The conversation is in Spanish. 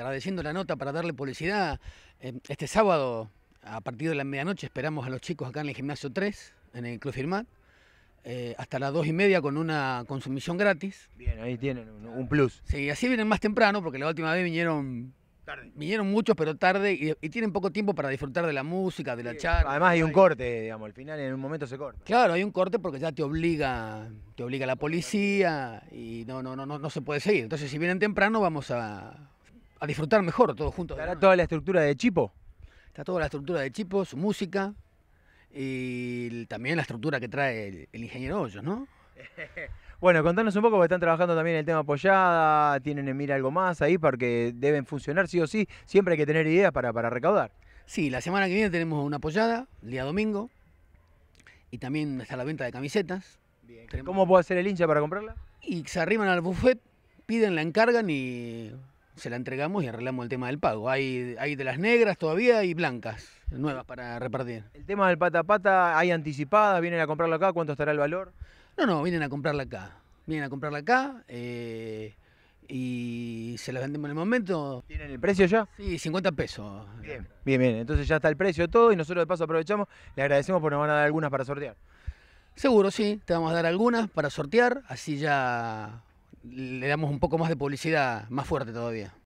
agradeciendo la nota para darle publicidad. Eh, este sábado, a partir de la medianoche, esperamos a los chicos acá en el gimnasio 3, en el Club Firmat. Eh, hasta las dos y media con una consumición gratis. Bien, ahí tienen un, plus. Sí, así vienen más temprano, porque la última vez vinieron vinieron muchos, pero tarde, y, tienen poco tiempo para disfrutar de la música, de la charla. Además hay un corte, digamos, al final en un momento se corta. Claro, hay un corte porque ya te obliga, te obliga la policía y no, no, no, no se puede seguir. Entonces, si vienen temprano, vamos a, a disfrutar mejor todos juntos. ¿Estará toda la estructura de Chipo? Está toda la estructura de chipos su música y también la estructura que trae el, ingeniero Hoyos, ¿no? Bueno, contanos un poco, porque están trabajando también el tema apoyada, tienen en mira algo más ahí, porque deben funcionar sí o sí, siempre hay que tener ideas para, para recaudar. Sí, la semana que viene tenemos una apoyada, el día domingo, y también está la venta de camisetas. ¿Cómo puede hacer el hincha para comprarla? Y se arriman al buffet, piden, la encargan y se la entregamos y arreglamos el tema del pago. Hay, hay de las negras todavía y blancas, nuevas para repartir. El tema del pata a pata, ¿hay anticipadas? ¿Vienen a comprarlo acá? ¿Cuánto estará el valor? No, no, vienen a comprarla acá. Vienen a comprarla acá eh, y se las vendemos en el momento. ¿Tienen el precio ya? Sí, 50 pesos. Bien, bien, bien. Entonces ya está el precio todo y nosotros de paso aprovechamos. Le agradecemos porque nos van a dar algunas para sortear. Seguro, sí. Te vamos a dar algunas para sortear, así ya le damos un poco más de publicidad, más fuerte todavía.